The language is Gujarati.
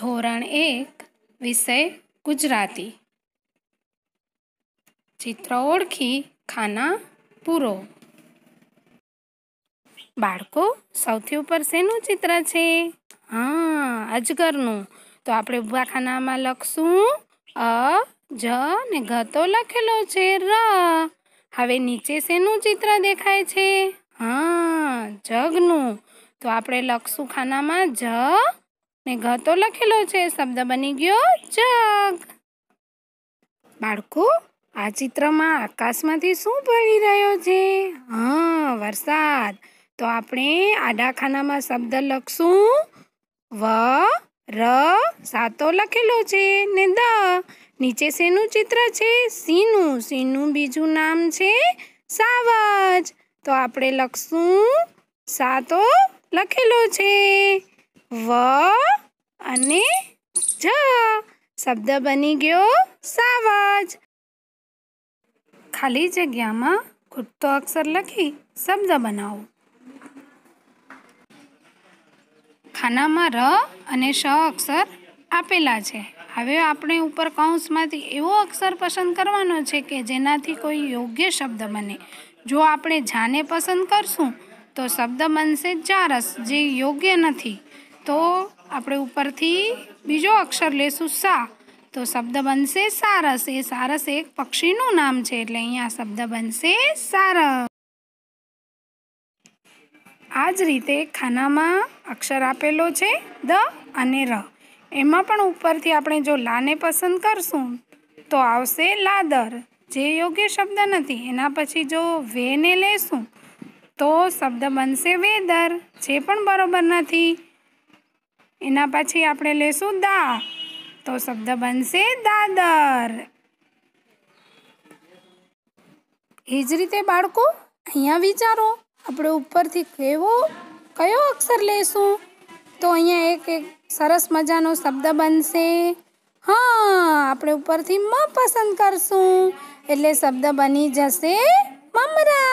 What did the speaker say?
ધોરણ એક વિષય ગુજરાતી ચિત્ર ઓળખી ખાના પૂરો બાળકો સૌથી ઉપર શેનું ચિત્ર છે હા અજગરનું તો આપણે ઉભા ખાનામાં લખશું અ જ ને ઘ તો લખેલો છે ર હવે નીચે શેનું ચિત્ર દેખાય છે હા જગનું તો આપણે લખશું ખાનામાં જ ને ઘ તો લખેલો છે શબ્દ બની ગયો જગ બાળકો આ ચિત્રમાં આકાશમાંથી શું ભળી રહ્યો છે હા વરસાદ તો આપણે આડા ખાનામાં શબ્દ લખશું વ ર સાતો લખેલો છે ને દ નીચે શેનું ચિત્ર છે સીનું સીનું બીજું નામ છે સાવજ તો આપણે લખશું સાતો લખેલો છે વ અને જ શબ્દ બની ગયો સાવજ ખાલી જગ્યામાં ખૂટતો અક્ષર લખી શબ્દ બનાવો ખાનામાં ર અને શ અક્ષર આપેલા છે હવે આપણે ઉપર કૌંસમાંથી એવો અક્ષર પસંદ કરવાનો છે કે જેનાથી કોઈ યોગ્ય શબ્દ બને જો આપણે જાને પસંદ કરશું તો શબ્દ બનશે જારસ જે યોગ્ય નથી તો આપણે ઉપરથી બીજો અક્ષર લેશું સા તો શબ્દ બનશે સારસ એ સારસ એક પક્ષીનું નામ છે એટલે અહીંયા શબ્દ બનશે સારસ આ જ રીતે ખાનામાં અક્ષર આપેલો છે દ અને ર એમાં પણ ઉપરથી આપણે જો લાને પસંદ કરશું તો આવશે લાદર જે યોગ્ય શબ્દ નથી એના પછી જો વેને લેશું તો શબ્દ બનશે વેદર જે પણ બરોબર નથી એના પછી આપણે લેશું દા તો શબ્દ બનશે દાદર એ જ રીતે બાળકો અહીંયા વિચારો આપણે ઉપરથી કેવો કયો અક્ષર લેશું તો અહીંયા એક એક સરસ મજાનો શબ્દ બનશે હા આપણે ઉપરથી મ પસંદ કરશું એટલે શબ્દ બની જશે મમરા